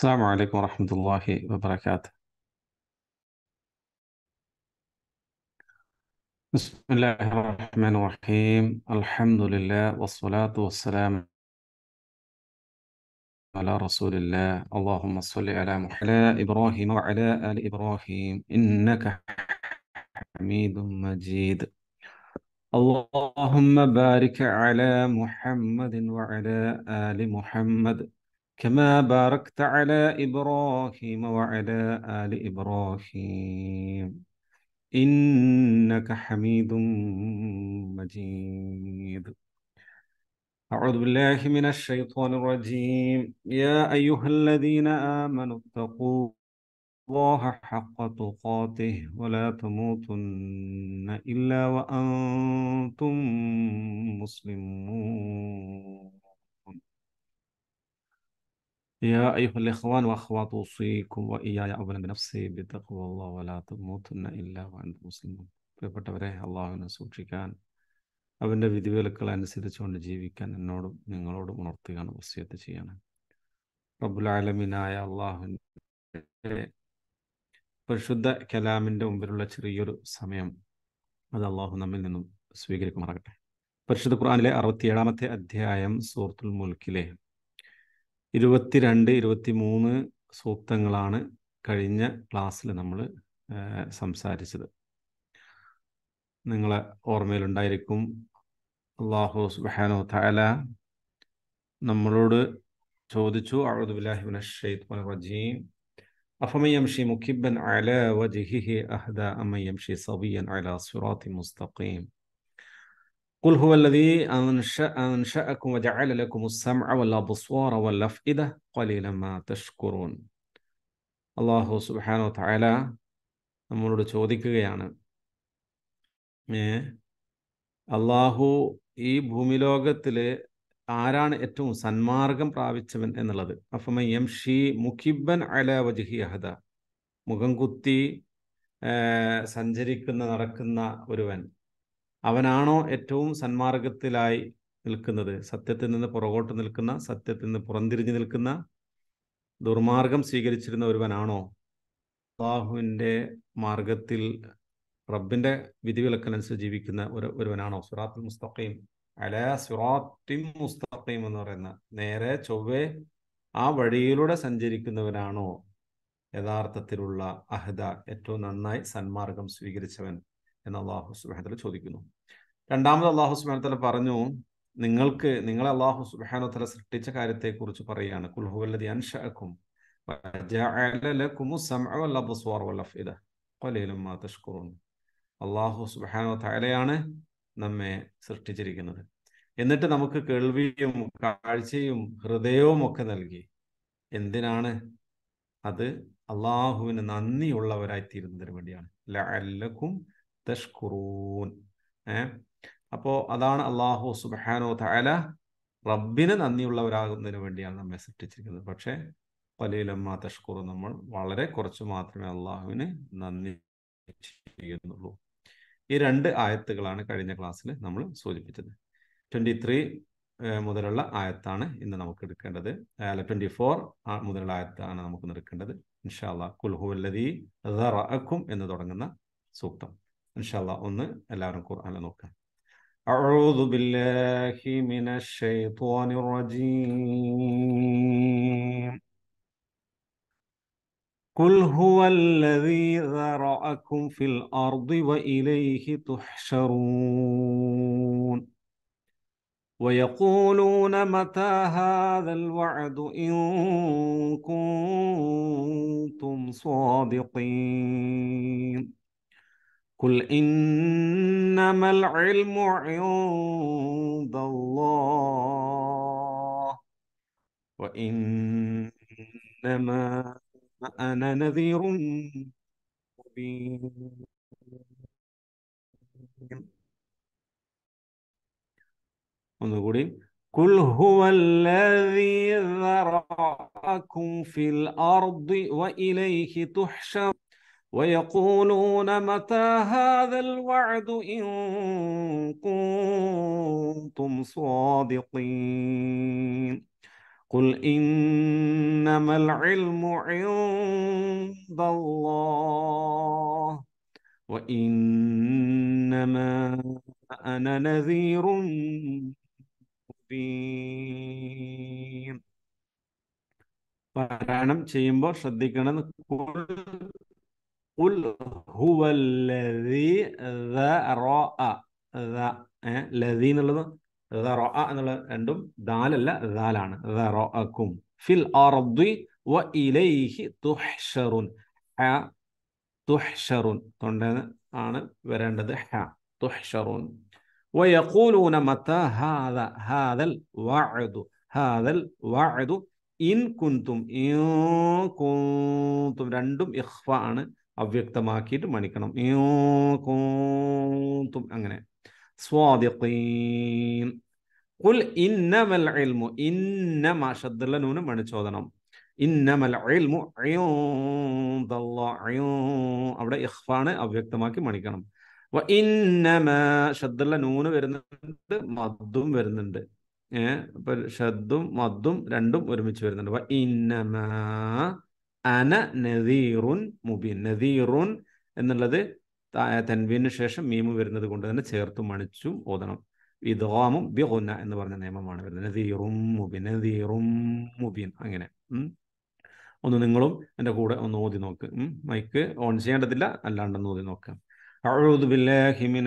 السلام عليكم ورحمة الله وبركاته بسم الله الرحمن الرحيم الحمد لله والصلاة والسلام على رسول الله اللهم صل على محمد إبراهيم وعلى آل إبراهيم إنك حميد مجيد اللهم بارك على محمد وعلى آل محمد كما باركت على إبراهيم وعلى آل إبراهيم إنك حميد مجيد أعوذ بالله من الشيطان الرجيم يا أيها الذين آمنوا اتقوا الله حق تقاته ولا تموتن إلا وأنتم مسلمون يا أيها الإخوان وأخوات أوصيكم وإياي أولا بنفسي بتقوى الله ولا تموتن إلا وأنتم مسلمون പ്രിയപ്പെട്ടവരെ അള്ളാഹുവിനെ സൂക്ഷിക്കാൻ അവൻ്റെ വിധിവിലക്കൾ അനുസരിച്ചുകൊണ്ട് ജീവിക്കാൻ എന്നോടും നിങ്ങളോടും ഉണർത്തുകയാണ് വസ്യത്ത് ചെയ്യണം റബുലാലമീനായ അള്ളാഹുവിൻ്റെ പരിശുദ്ധ കലാമിൻ്റെ മുമ്പിലുള്ള ചെറിയൊരു സമയം അത് അള്ളാഹു നമ്മിൽ നിന്നും സ്വീകരിക്കുമാറാകട്ടെ പരിശുദ്ധ ഖുർആാനിലെ അറുപത്തിയേഴാമത്തെ അധ്യായം സൂറത്തുൽ മുൽക്കിലെ ഇരുപത്തിരണ്ട് ഇരുപത്തി മൂന്ന് സൂക്തങ്ങളാണ് കഴിഞ്ഞ ക്ലാസ്സിൽ നമ്മൾ സംസാരിച്ചത് നിങ്ങളെ ഓർമ്മയിലുണ്ടായിരിക്കും അള്ളാഹു സുബാനോ താല നമ്മളോട് ചോദിച്ചു അഴുദുബിലാഹിബിൻ ഷെയ്ത്മൻ റജീം أفمن يمشي مكبا على وجهه أهدى أم يمشي سويا قل هو الذي أنشأ أنشأكم وجعل لكم السمع والأبصار والأفئدة قليلا ما تشكرون അള്ളാഹു സുബാനോ തായാല നമ്മളോട് ചോദിക്കുകയാണ് ഏ അള്ളാഹു ഈ ഭൂമിലോകത്തിൽ ആരാണ് ഏറ്റവും സന്മാർഗം പ്രാപിച്ചവൻ എന്നുള്ളത് അപ്പം എം ഷി മുഖിബൻ അല വജിഹി അഹദ മുഖം കുത്തി സഞ്ചരിക്കുന്ന നടക്കുന്ന ഒരുവൻ അവനാണോ ഏറ്റവും സന്മാർഗത്തിലായി നിൽക്കുന്നത് സത്യത്തിൽ നിന്ന് പുറകോട്ട് നിൽക്കുന്ന സത്യത്തിൽ നിന്ന് പുറംതിരിഞ്ഞു നിൽക്കുന്ന ദുർമാർഗം സ്വീകരിച്ചിരുന്ന ഒരുവനാണോ അള്ളാഹുവിൻ്റെ മാർഗത്തിൽ റബ്ബിൻ്റെ വിധിവിലക്കനുസരിച്ച് ജീവിക്കുന്ന ഒരു ഒരുവനാണോ സുറാത്തുൽ മുസ്തഖീം അല സുറാത്തിൻ മുസ്തഖീം എന്ന് പറയുന്ന നേരെ ചൊവ്വേ ആ വഴിയിലൂടെ സഞ്ചരിക്കുന്നവനാണോ യഥാർത്ഥത്തിലുള്ള അഹദ ഏറ്റവും നന്നായി സന്മാർഗം സ്വീകരിച്ചവൻ എന്ന് അള്ളാഹു സുബാനത്തല ചോദിക്കുന്നു രണ്ടാമത് അള്ളാഹു സുബാനത്തല പറഞ്ഞു നിങ്ങൾക്ക് നിങ്ങളെ അള്ളാഹു സുബാനത്തല സൃഷ്ടിച്ച കാര്യത്തെക്കുറിച്ച് പറയുകയാണ് കുൽഹുവല്ലതി അൻഷാക്കും അള്ളാഹു സുബാനോ താലയാണ് നമ്മെ സൃഷ്ടിച്ചിരിക്കുന്നത് എന്നിട്ട് നമുക്ക് കേൾവിയും കാഴ്ചയും ഹൃദയവും ഒക്കെ നൽകി എന്തിനാണ് അത് അള്ളാഹുവിന് തീരുന്നതിന് വേണ്ടിയാണ് ലഅല്ലക്കും തഷ്കുറൂൻ ഏ അതാണ് അള്ളാഹു സുബാനോ താല റബ്ബിന് നന്ദിയുള്ളവരാകുന്നതിന് വേണ്ടിയാണ് നമ്മെ സൃഷ്ടിച്ചിരിക്കുന്നത് പക്ഷേ പലയിലമ്മ തഷ്കുറു നമ്മൾ വളരെ കുറച്ച് മാത്രമേ അള്ളാഹുവിന് നന്ദി ചെയ്യുന്നുള്ളൂ ഈ രണ്ട് ആയത്തുകളാണ് കഴിഞ്ഞ ക്ലാസ്സിൽ നമ്മൾ സൂചിപ്പിച്ചത് ട്വന്റി ത്രീ മുതലുള്ള ആയത്താണ് ഇന്ന് നമുക്ക് എടുക്കേണ്ടത് അല്ല ട്വൻറ്റി ഫോർ മുതലുള്ള ആയത്താണ് നമുക്ക് നിൽക്കേണ്ടത് ഇൻഷാല്ലാ കുൽഹുവല്ലതി അക്കും എന്ന് തുടങ്ങുന്ന സൂക്തം ان ഇൻഷാല്ല ഒന്ന് എല്ലാവരും ഖുർആൻ നോക്കാം أعوذ بالله من الشيطان الرجيم قل هو الذي ذرأكم في الأرض وإليه تحشرون ويقولون متى هذا الوعد إن كنتم صادقين قل إنما العلم عند الله وإنما أنا نذير مبين قل هو الذي ذرأكم في الأرض وإليه تحشر ويقولون متى هذا الوعد إن كنتم صادقين قل إنما العلم عند الله وإنما أنا نذير مبين പാരായണം ചെയ്യുമ്പോൾ ശ്രദ്ധിക്കണം قل هو الذي ذا راء ذا الذين ذا راء عندهم دال لا ذال أنا ذا راءكم في الأرض وإليه تحشرون ح تحشرون تندن أنا برهند ح تحشرون ويقولون متى هذا هذا الوعد هذا الوعد إن كنتم إن كنتم رندم إخفاء അവ്യക്തമാക്കിയിട്ട് മണിക്കണം കോത്തും അങ്ങനെ സ്വാദിഖീൻ കുൽ ഇന്നമൽ ഇൽമു ഇന്നമ ശബ്ദുള്ള നൂനും മണിച്ചോദനം ഇന്നമൽ ഇൽമു അവിടെ ഇഹ്ഫാണ് അവ്യക്തമാക്കി മണിക്കണം ഇന്നമ ശബ്ദുള്ള നൂന് വരുന്നുണ്ട് മദ്ദും വരുന്നുണ്ട് ഏഹ് ഷദ്ദും മദ്ദും രണ്ടും ഒരുമിച്ച് വരുന്നുണ്ട് ഇന്നമ അന നദീറുൻ മുബീൻ നദീറുൻ എന്നുള്ളത് തൻവീനു ശേഷം മീമ് വരുന്നത് കൊണ്ട് തന്നെ ചേർത്തും മണിച്ചും ഓതണം ഇദോമും ബിഹുന എന്ന് പറഞ്ഞ നിയമമാണ് വരുന്നത് നദീറും മുബീൻ നദീറും മുബീൻ അങ്ങനെ ഒന്ന് നിങ്ങളും എൻ്റെ കൂടെ ഒന്ന് ഓതി നോക്ക് മൈക്ക് ഓൺ ചെയ്യേണ്ടതില്ല അല്ലാണ്ടൊന്ന് ഓതി നോക്കാം أعوذ بالله من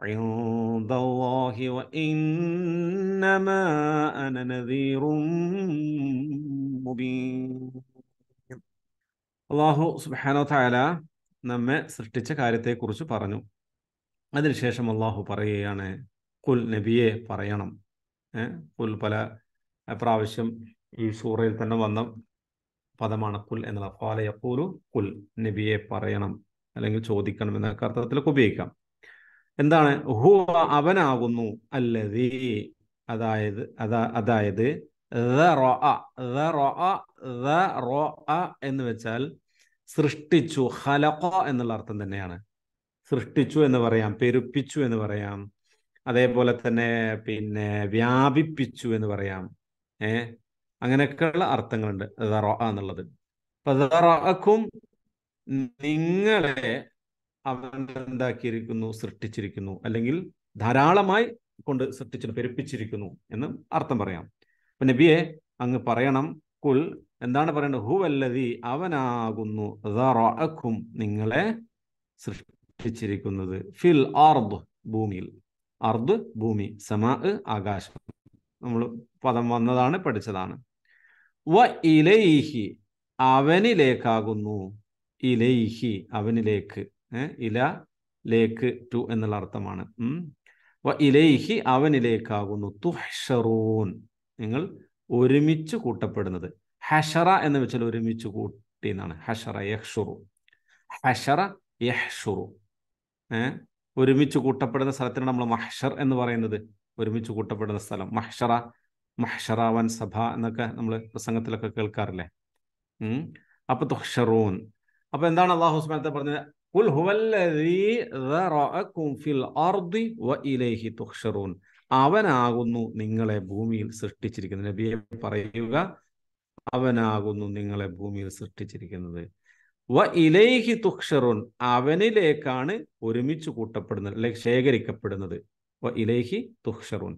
عند الله وإنما أنا نذير مبين അള്ളാഹു സുബാനോ താല നമ്മെ സൃഷ്ടിച്ച കാര്യത്തെക്കുറിച്ച് പറഞ്ഞു അതിനുശേഷം അള്ളാഹു പറയുകയാണ് കുൽ നബിയെ പറയണം കുൽ പല പ്രാവശ്യം ഈ സൂറയിൽ തന്നെ വന്ന പദമാണ് കുൽ എന്നുള്ള ഫാല കുൽ നബിയെ പറയണം അല്ലെങ്കിൽ ചോദിക്കണം എന്നൊക്കെ അർത്ഥത്തിലൊക്കെ ഉപയോഗിക്കാം എന്താണ് ഹുവ അവനാകുന്നു അല്ലതി അതായത് അതാ അതായത് എന്ന് വെച്ചാൽ സൃഷ്ടിച്ചു ഹലഖ എന്നുള്ള അർത്ഥം തന്നെയാണ് സൃഷ്ടിച്ചു എന്ന് പറയാം പെരുപ്പിച്ചു എന്ന് പറയാം അതേപോലെ തന്നെ പിന്നെ വ്യാപിപ്പിച്ചു എന്ന് പറയാം ഏ അങ്ങനെയൊക്കെയുള്ള അർത്ഥങ്ങളുണ്ട് എന്നുള്ളത് അപ്പൊ നിങ്ങളെ അവൻ എന്താക്കിയിരിക്കുന്നു സൃഷ്ടിച്ചിരിക്കുന്നു അല്ലെങ്കിൽ ധാരാളമായി കൊണ്ട് സൃഷ്ടിച്ചു പെരുപ്പിച്ചിരിക്കുന്നു എന്ന് അർത്ഥം പറയാം അപ്പൊ നബിയെ അങ്ങ് പറയണം കുൽ എന്താണ് പറയേണ്ടത് ഹുവല്ലതി അവനാകുന്നു ഖും നിങ്ങളെ സൃഷ്ടിച്ചിരിക്കുന്നത് ഫിൽ ആർദ് ഭൂമിയിൽ അർദ് ഭൂമി സമാ ആകാശം നമ്മൾ പദം വന്നതാണ് പഠിച്ചതാണ് വ ഇലൈഹി അവനിലേക്കാകുന്നു ഇലൈഹി അവനിലേക്ക് ഇല ലേക്ക് ടു എന്നുള്ള അർത്ഥമാണ് ഇലേഹി അവനിലേക്കാകുന്നു തുഷറൂൻ നിങ്ങൾ ഒരുമിച്ച് കൂട്ടപ്പെടുന്നത് ഹഷറ എന്ന് വെച്ചാൽ ഒരുമിച്ച് കൂട്ടി എന്നാണ് ഹഷറ യഹ്ഷുറു ഹഷറ യഹ്ഷുറു ഏഹ് ഒരുമിച്ച് കൂട്ടപ്പെടുന്ന സ്ഥലത്തിനാണ് നമ്മൾ മഹ്ഷർ എന്ന് പറയുന്നത് ഒരുമിച്ച് കൂട്ടപ്പെടുന്ന സ്ഥലം മഹ്ഷറ മഹ്ഷറാവൻ സഭ എന്നൊക്കെ നമ്മൾ പ്രസംഗത്തിലൊക്കെ കേൾക്കാറില്ലേ അപ്പൊ തുഷറൂൻ അപ്പൊ എന്താണ് അള്ളാഹു ഉസ്മാനത്തെ പറഞ്ഞത് കുൽ ഫിൽ അർദി വ ഇലൈഹി തുഹ്ഷറൂൻ അവനാകുന്നു നിങ്ങളെ ഭൂമിയിൽ സൃഷ്ടിച്ചിരിക്കുന്നത് നബിയെ പറയുക അവനാകുന്നു നിങ്ങളെ ഭൂമിയിൽ സൃഷ്ടിച്ചിരിക്കുന്നത് വ ഇലൈഹി തുക്ഷറുൻ അവനിലേക്കാണ് ഒരുമിച്ച് കൂട്ടപ്പെടുന്നത് അല്ലെങ്കിൽ ശേഖരിക്കപ്പെടുന്നത് വ ഇലൈഹി തുക്ഷറുൻ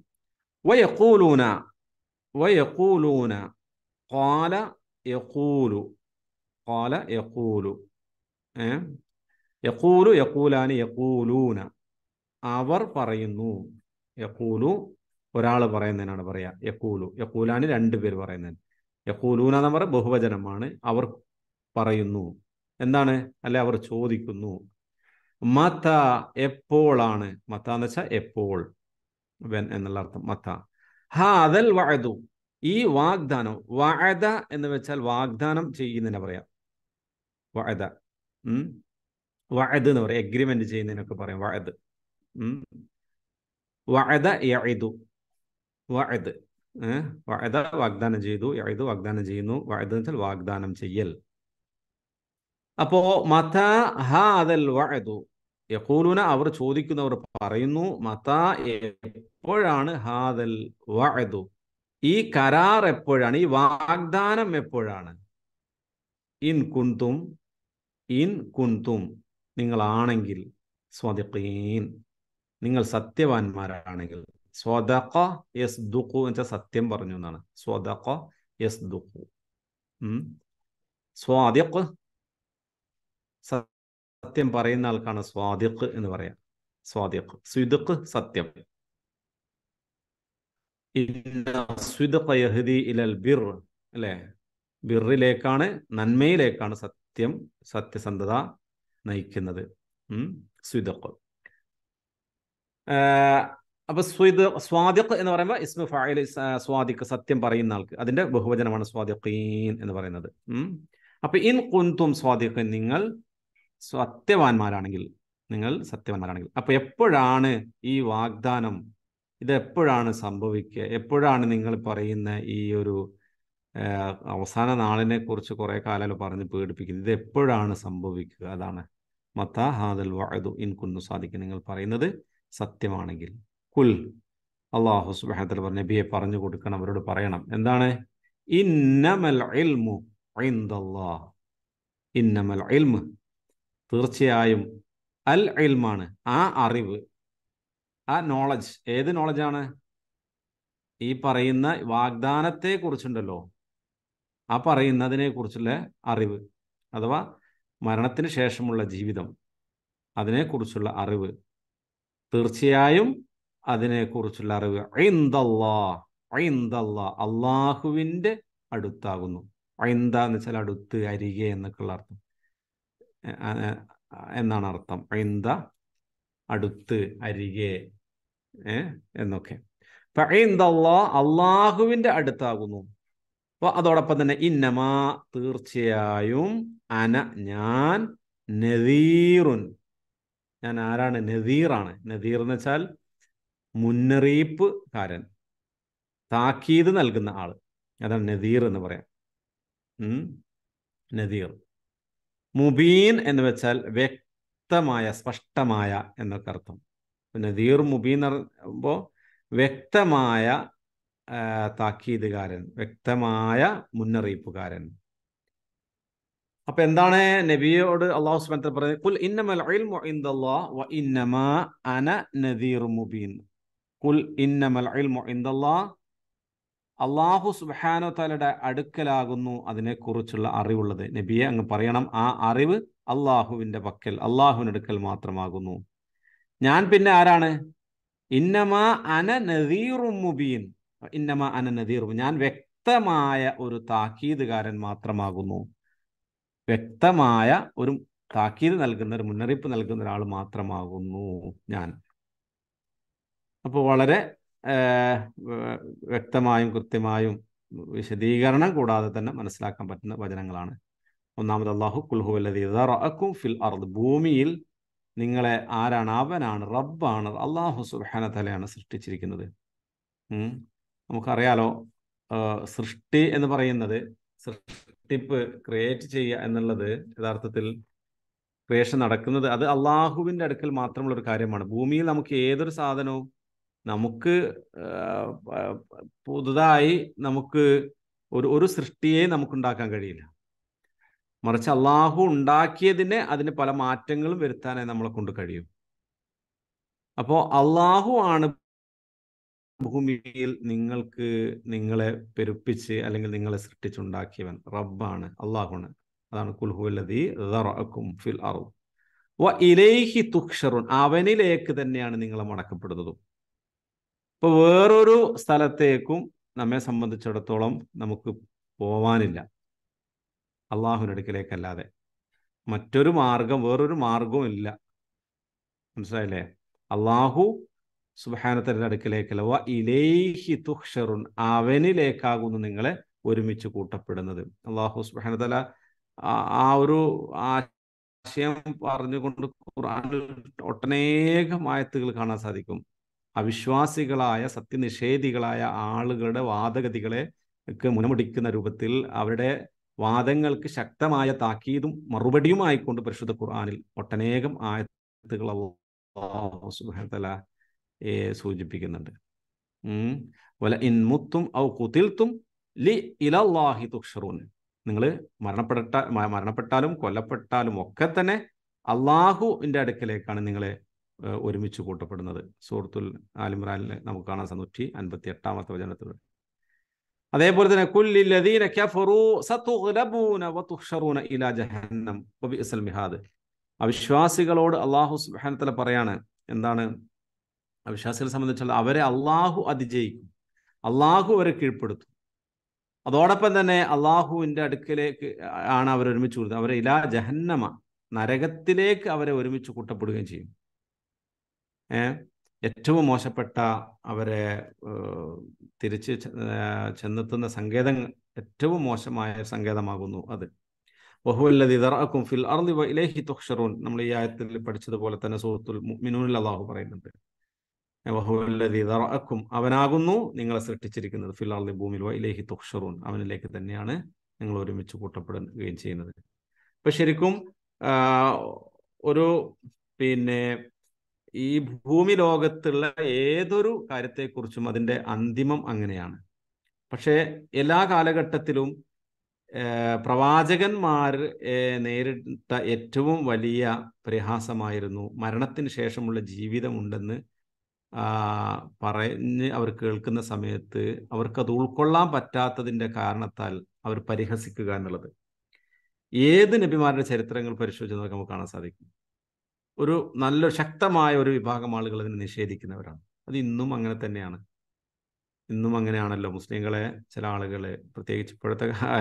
വയക്കൂലൂന വയക്കൂലൂന കാല യക്കൂലു കാല യക്കൂലു ഏ യക്കൂലു യക്കൂലാനി യക്കൂലൂന അവർ പറയുന്നു യക്കൂലു ഒരാൾ പറയുന്നതിനാണ് പറയുക യക്കൂലു യക്കൂലാനി രണ്ട് പേര് പറയുന്നതിന് യക്കൂലൂന എന്ന് പറയുക ബഹുവചനമാണ് അവർ പറയുന്നു എന്താണ് അല്ലെ അവർ ചോദിക്കുന്നു മത്ത എപ്പോഴാണ് മത്ത എന്ന് വെച്ചാൽ എപ്പോൾ വെൻ എന്നുള്ള അർത്ഥം മത്ത ഹാ അതൽ വഴതു ഈ വാഗ്ദാനം വഴത എന്ന് വെച്ചാൽ വാഗ്ദാനം ചെയ്യുന്നതിനെ പറയാം വഴത വഅദ് എന്ന് പറയും അഗ്രിമെന്റ് ചെയ്യുന്നതിനൊക്കെ പറയും വഅദ് വഅദ യഇദു വഅദ് വഅദ വാഗ്ദാനം ചെയ്തു യഇദു വാഗ്ദാനം ചെയ്യുന്നു വഅദ് എന്ന് വെച്ചാൽ വാഗ്ദാനം ചെയ്യൽ അപ്പോ മത ഹാദൽ വഅദു യഖൂലുന അവർ ചോദിക്കുന്നവർ പറയുന്നു മത എപ്പോഴാണ് ഹാദൽ വഅദു ഈ കരാർ എപ്പോഴാണ് ഈ വാഗ്ദാനം എപ്പോഴാണ് ഇൻ കുന്തും ഇൻ കുന്തും നിങ്ങളാണെങ്കിൽ സ്വദിഖീൻ നിങ്ങൾ സത്യവാന്മാരാണെങ്കിൽ സ്വതക്ക എസ് ദുഃഖു എന്ന് വെച്ചാൽ സത്യം പറഞ്ഞു എന്നാണ് സ്വതക്ക എസ് ദുഃഖു സ്വാദിഖ് സത്യം പറയുന്ന ആൾക്കാണ് സ്വാദിഖ് എന്ന് പറയാം സ്വാദിഖ് സ്വിദുഖ് സത്യം ഇലൽ ബിർ അല്ലേ ബിറിലേക്കാണ് നന്മയിലേക്കാണ് സത്യം സത്യസന്ധത നയിക്കുന്നത് സ്വിദക്ക് അപ്പൊ സ്വൈദ് സ്വാദിഖ് എന്ന് പറയുമ്പോൾ ഇസ്മു ഫായിൽ സ്വാദിഖ് സത്യം പറയുന്ന ആൾക്ക് അതിന്റെ ബഹുവചനമാണ് സ്വാദിഖീൻ എന്ന് പറയുന്നത് അപ്പൊ ഇൻ കുന്തും സ്വാദിഖ് നിങ്ങൾ സത്യവാന്മാരാണെങ്കിൽ നിങ്ങൾ സത്യവാന്മാരാണെങ്കിൽ അപ്പൊ എപ്പോഴാണ് ഈ വാഗ്ദാനം ഇത് എപ്പോഴാണ് സംഭവിക്കുക എപ്പോഴാണ് നിങ്ങൾ പറയുന്ന ഈ ഒരു അവസാന നാളിനെ കുറിച്ച് കുറെ കാലം പറഞ്ഞ് പേടിപ്പിക്കുന്നത് ഇത് എപ്പോഴാണ് സംഭവിക്കുക അതാണ് മത്ത ഹാദൽ വഅദു ഇൻ കുന്നു സാധിക്കും നിങ്ങൾ പറയുന്നത് സത്യമാണെങ്കിൽ കുൽ അള്ളാഹു സുബാനത്തിൽ പറഞ്ഞ നബിയെ പറഞ്ഞു കൊടുക്കണം അവരോട് പറയണം എന്താണ് ഇന്നമൽ ഇൽമു ഇന്നമൽ ഇൽമു തീർച്ചയായും അൽ ഇൽമാണ് ആ അറിവ് ആ നോളജ് ഏത് നോളജാണ് ഈ പറയുന്ന വാഗ്ദാനത്തെ കുറിച്ചുണ്ടല്ലോ ആ പറയുന്നതിനെക്കുറിച്ചുള്ള അറിവ് അഥവാ മരണത്തിന് ശേഷമുള്ള ജീവിതം അതിനെക്കുറിച്ചുള്ള അറിവ് തീർച്ചയായും അതിനെക്കുറിച്ചുള്ള അറിവ് ഐന്തല്ലാ ഐന്തല്ലാ അള്ളാഹുവിൻ്റെ അടുത്താകുന്നു ഐന്ത എന്ന് വെച്ചാൽ അടുത്ത് അരികെ എന്നൊക്കെയുള്ള അർത്ഥം എന്നാണ് അർത്ഥം ഐന്ത അടുത്ത് അരികെ എന്നൊക്കെ അള്ളാഹുവിൻ്റെ അടുത്താകുന്നു അപ്പോൾ അതോടൊപ്പം തന്നെ ഇന്നമാ തീർച്ചയായും അന ഞാൻ നദീറുൻ ഞാൻ ആരാണ് നദീറാണ് നദീർ എന്ന് വെച്ചാൽ മുന്നറിയിപ്പ് കാരൻ താക്കീത് നൽകുന്ന ആൾ അതാണ് നദീർ എന്ന് പറയാം നദീർ മുബീൻ എന്ന് വെച്ചാൽ വ്യക്തമായ സ്പഷ്ടമായ എന്നൊക്കെ അർത്ഥം നദീർ മുബീൻ എന്ന് പറയുമ്പോൾ വ്യക്തമായ താക്കീതുകാരൻ വ്യക്തമായ മുന്നറിയിപ്പുകാരൻ അപ്പൊ എന്താണ് നബിയോട് അള്ളാഹു സുബാൻ പറയുന്നത് കുൽ ഇന്നമൽ ഇൽമു വ ഇന്നമാ അന മുബീൻ ഇന്നമൽ ഇൽമു ഇൻദല്ലാഹ് അള്ളാഹു സുബാനോ അടുക്കലാകുന്നു അതിനെക്കുറിച്ചുള്ള അറിവുള്ളത് നബിയെ അങ്ങ് പറയണം ആ അറിവ് അള്ളാഹുവിൻ്റെ പക്കൽ അള്ളാഹുവിൻ്റെ അടുക്കൽ മാത്രമാകുന്നു ഞാൻ പിന്നെ ആരാണ് ഇന്നമാ അന നദീറും മുബീൻ ഇന്നമ അന നദീറു ഞാൻ വ്യക്തമായ ഒരു താക്കീതുകാരൻ മാത്രമാകുന്നു വ്യക്തമായ ഒരു താക്കീത് നൽകുന്ന ഒരു മുന്നറിയിപ്പ് നൽകുന്ന ഒരാൾ മാത്രമാകുന്നു ഞാൻ അപ്പോൾ വളരെ വ്യക്തമായും കൃത്യമായും വിശദീകരണം കൂടാതെ തന്നെ മനസ്സിലാക്കാൻ പറ്റുന്ന വചനങ്ങളാണ് ഒന്നാമത് അള്ളാഹു കുൽഹു അല്ലതീക്കും ഫിൽ അർദ് ഭൂമിയിൽ നിങ്ങളെ ആരാണ് അവനാണ് റബ്ബാണ് അള്ളാഹു സുഹാന തലയാണ് സൃഷ്ടിച്ചിരിക്കുന്നത് നമുക്കറിയാലോ സൃഷ്ടി എന്ന് പറയുന്നത് സൃഷ്ടിപ്പ് ക്രിയേറ്റ് ചെയ്യുക എന്നുള്ളത് യഥാർത്ഥത്തിൽ ക്രിയേഷൻ നടക്കുന്നത് അത് അള്ളാഹുവിൻ്റെ അടുക്കൽ മാത്രമുള്ള ഒരു കാര്യമാണ് ഭൂമിയിൽ നമുക്ക് ഏതൊരു സാധനവും നമുക്ക് പുതുതായി നമുക്ക് ഒരു ഒരു സൃഷ്ടിയെ നമുക്കുണ്ടാക്കാൻ കഴിയില്ല മറിച്ച് അള്ളാഹു ഉണ്ടാക്കിയതിനെ അതിന് പല മാറ്റങ്ങളും വരുത്താനായി നമ്മളെ കൊണ്ട് കഴിയും അപ്പോൾ അള്ളാഹു ആണ് ഭൂമിയിൽ നിങ്ങൾക്ക് നിങ്ങളെ പെരുപ്പിച്ച് അല്ലെങ്കിൽ നിങ്ങളെ സൃഷ്ടിച്ചുണ്ടാക്കിയവൻ റബ്ബാണ് അള്ളാഹുണ് അതാണ് കുൽഹുലതി ഫിൽ ഇലേഹി തുക്ഷറുൻ അവനിലേക്ക് തന്നെയാണ് നിങ്ങളെ മടക്കപ്പെടുന്നതും ഇപ്പൊ വേറൊരു സ്ഥലത്തേക്കും നമ്മെ സംബന്ധിച്ചിടത്തോളം നമുക്ക് പോവാനില്ല അള്ളാഹുനടുക്കലേക്കല്ലാതെ മറ്റൊരു മാർഗം വേറൊരു മാർഗവും ഇല്ല മനസ്സിലായില്ലേ അള്ളാഹു സുബാനത്തൻ്റെ അടുക്കലേക്കല്ല വ ഇലേഹി തുഷറുൻ അവനിലേക്കാകുന്നു നിങ്ങളെ ഒരുമിച്ച് കൂട്ടപ്പെടുന്നത് അള്ളാഹു സുബാനത്തല ആ ഒരു ആശയം പറഞ്ഞുകൊണ്ട് ഖുർആാനിൽ ഒട്ടനേകം ആയത്തുകൾ കാണാൻ സാധിക്കും അവിശ്വാസികളായ സത്യനിഷേധികളായ ആളുകളുടെ വാദഗതികളെ ഒക്കെ മുനമുടിക്കുന്ന രൂപത്തിൽ അവരുടെ വാദങ്ങൾക്ക് ശക്തമായ താക്കീതും മറുപടിയുമായിക്കൊണ്ട് പരിശുദ്ധ ഖുർആാനിൽ ഒട്ടനേകം ആയത്തുകൾ സുബാനത്തല സൂചിപ്പിക്കുന്നുണ്ട് വല ഇൻമുത്തും ഔ കുത്തിൽത്തും ലി ഇലല്ലാഹി തുക്ഷറൂൻ നിങ്ങൾ മരണപ്പെട്ട മരണപ്പെട്ടാലും കൊല്ലപ്പെട്ടാലും ഒക്കെ തന്നെ അള്ളാഹുവിൻ്റെ അടുക്കലേക്കാണ് നിങ്ങളെ ഒരുമിച്ച് കൂട്ടപ്പെടുന്നത് സൂറത്തുൽ ആലിമ്രാനിൽ നമുക്ക് കാണാൻ നൂറ്റി അൻപത്തി എട്ടാമത്തെ വചനത്തിലൂടെ അതേപോലെ തന്നെ കുല്ലില്ലദീന കഫറു സതുഗ്ലബൂന ഇലാ ജഹന്നം വബിഅസൽ മിഹാദ് അവിശ്വാസികളോട് അള്ളാഹു സുബ്ഹാനഹു പറയാണ് എന്താണ് വിശ്വാസികളെ സംബന്ധിച്ചുള്ള അവരെ അള്ളാഹു അതിജയിക്കും അള്ളാഹു അവരെ കീഴ്പ്പെടുത്തും അതോടൊപ്പം തന്നെ അള്ളാഹുവിൻ്റെ അടുക്കിലേക്ക് ആണ് അവർ ഒരുമിച്ച് കൊടുത്തത് അവരെ ഇലാ ജഹന്നമ നരകത്തിലേക്ക് അവരെ ഒരുമിച്ച് കൂട്ടപ്പെടുകയും ചെയ്യും ഏറ്റവും മോശപ്പെട്ട അവരെ തിരിച്ച് ചെന്നെത്തുന്ന സങ്കേതം ഏറ്റവും മോശമായ സങ്കേതമാകുന്നു അത് ബഹുവല്ലതി ഫിൽ അർലി ഇലേഹി തുക്ഷറൂൻ നമ്മൾ ഈ ആയത്തിൽ പഠിച്ചതുപോലെ തന്നെ സുഹൃത്തുൽ മിനൂനിൽ അള്ളാഹു പറയുന്നുണ്ട് വഹുവല്ലതിറക്കും അവനാകുന്നു നിങ്ങളെ സൃഷ്ടിച്ചിരിക്കുന്നത് ഫിലാളി ഭൂമിയിൽ വൈലേഹി തുക്ഷറൂൻ അവനിലേക്ക് തന്നെയാണ് നിങ്ങൾ ഒരുമിച്ച് കൂട്ടപ്പെടുകയും ചെയ്യുന്നത് ഇപ്പൊ ശരിക്കും ഒരു പിന്നെ ഈ ഭൂമി ലോകത്തുള്ള ഏതൊരു കാര്യത്തെക്കുറിച്ചും അതിൻ്റെ അന്തിമം അങ്ങനെയാണ് പക്ഷേ എല്ലാ കാലഘട്ടത്തിലും പ്രവാചകന്മാർ നേരിട്ട ഏറ്റവും വലിയ പരിഹാസമായിരുന്നു മരണത്തിന് ശേഷമുള്ള ജീവിതമുണ്ടെന്ന് പറഞ്ഞ് അവർ കേൾക്കുന്ന സമയത്ത് അവർക്കത് ഉൾക്കൊള്ളാൻ പറ്റാത്തതിൻ്റെ കാരണത്താൽ അവർ പരിഹസിക്കുക എന്നുള്ളത് ഏത് നബിമാരുടെ ചരിത്രങ്ങൾ പരിശോധിച്ച് നമുക്ക് കാണാൻ സാധിക്കും ഒരു നല്ല ശക്തമായ ഒരു വിഭാഗം ആളുകൾ അതിനെ നിഷേധിക്കുന്നവരാണ് അത് ഇന്നും അങ്ങനെ തന്നെയാണ് ഇന്നും അങ്ങനെയാണല്ലോ മുസ്ലിങ്ങളെ ചില ആളുകൾ പ്രത്യേകിച്ച് ഇപ്പോഴത്തെ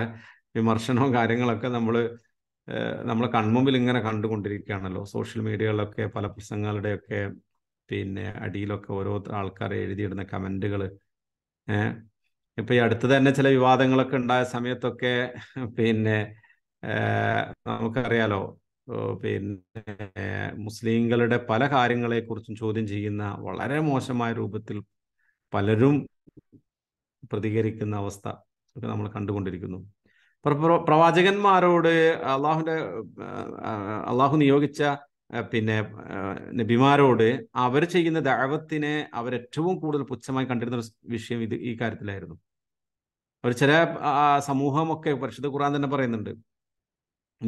വിമർശനവും കാര്യങ്ങളൊക്കെ നമ്മൾ നമ്മളെ കൺമുമ്പിൽ ഇങ്ങനെ കണ്ടുകൊണ്ടിരിക്കുകയാണല്ലോ സോഷ്യൽ മീഡിയകളിലൊക്കെ പല പ്രശ്നങ്ങളുടെയൊക്കെ പിന്നെ അടിയിലൊക്കെ ഓരോ ആൾക്കാർ എഴുതിയിടുന്ന കമന്റുകൾ ഇപ്പൊ ഈ അടുത്ത് തന്നെ ചില വിവാദങ്ങളൊക്കെ ഉണ്ടായ സമയത്തൊക്കെ പിന്നെ നമുക്കറിയാലോ പിന്നെ മുസ്ലിങ്ങളുടെ പല കുറിച്ചും ചോദ്യം ചെയ്യുന്ന വളരെ മോശമായ രൂപത്തിൽ പലരും പ്രതികരിക്കുന്ന അവസ്ഥ ഒക്കെ നമ്മൾ കണ്ടുകൊണ്ടിരിക്കുന്നു പ്രവാചകന്മാരോട് അള്ളാഹുന്റെ അള്ളാഹു നിയോഗിച്ച പിന്നെ നബിമാരോട് അവർ ചെയ്യുന്ന ദാവത്തിനെ അവരേറ്റവും കൂടുതൽ പുച്ഛമായി കണ്ടിരുന്ന ഒരു വിഷയം ഇത് ഈ കാര്യത്തിലായിരുന്നു അവർ ചില സമൂഹമൊക്കെ പരിശുദ്ധ ഖുറാൻ തന്നെ പറയുന്നുണ്ട്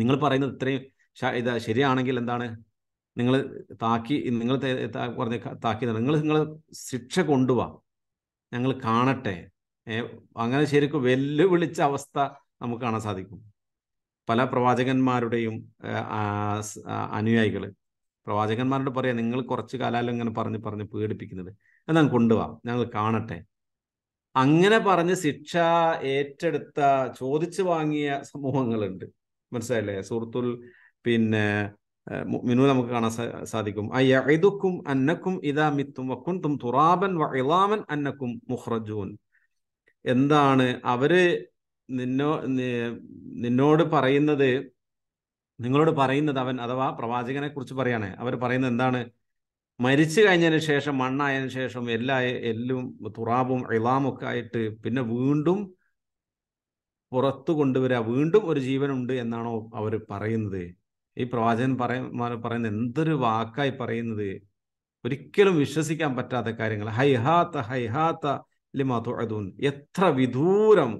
നിങ്ങൾ പറയുന്നത് ഇത്രയും ഇത് ശരിയാണെങ്കിൽ എന്താണ് നിങ്ങൾ താക്കി നിങ്ങൾ പറഞ്ഞ താക്കി നിങ്ങൾ നിങ്ങൾ ശിക്ഷ കൊണ്ടുപോവാ ഞങ്ങൾ കാണട്ടെ അങ്ങനെ ശരിക്കും വെല്ലുവിളിച്ച അവസ്ഥ നമുക്ക് കാണാൻ സാധിക്കും പല പ്രവാചകന്മാരുടെയും അനുയായികൾ പ്രവാചകന്മാരോട് പറയാം നിങ്ങൾ കുറച്ച് കാലാലും ഇങ്ങനെ പറഞ്ഞ് പറഞ്ഞ് പേടിപ്പിക്കുന്നത് എന്നാൽ കൊണ്ടുപോവാം ഞങ്ങൾ കാണട്ടെ അങ്ങനെ പറഞ്ഞ് ശിക്ഷ ഏറ്റെടുത്ത ചോദിച്ചു വാങ്ങിയ സമൂഹങ്ങളുണ്ട് മനസ്സിലായില്ലേ സുഹൃത്തുൽ പിന്നെ മിനു നമുക്ക് കാണാൻ സാധിക്കും അയ്യതുക്കും അന്നക്കും ഇതാ മിത്തും വക്കുന്തും തുറാബൻ വ ഇളാമൻ അന്നക്കും മുഹ്റജൂൻ എന്താണ് അവര് നിന്നോ നിന്നോട് പറയുന്നത് നിങ്ങളോട് പറയുന്നത് അവൻ അഥവാ പ്രവാചകനെ കുറിച്ച് പറയാണ് അവർ പറയുന്നത് എന്താണ് മരിച്ചു കഴിഞ്ഞതിന് ശേഷം മണ്ണായതിനു ശേഷം എല്ലാ എല്ലും തുറാബും ഇളാമൊക്കെ ആയിട്ട് പിന്നെ വീണ്ടും പുറത്തു കൊണ്ടുവരിക വീണ്ടും ഒരു ജീവനുണ്ട് എന്നാണോ അവർ പറയുന്നത് ഈ പ്രവാചകൻ പറയ പറയുന്ന എന്തൊരു വാക്കായി പറയുന്നത് ഒരിക്കലും വിശ്വസിക്കാൻ പറ്റാത്ത കാര്യങ്ങൾ ഹൈഹാത്ത ഹൈഹാത്ത ലിമാ എത്ര വിദൂരം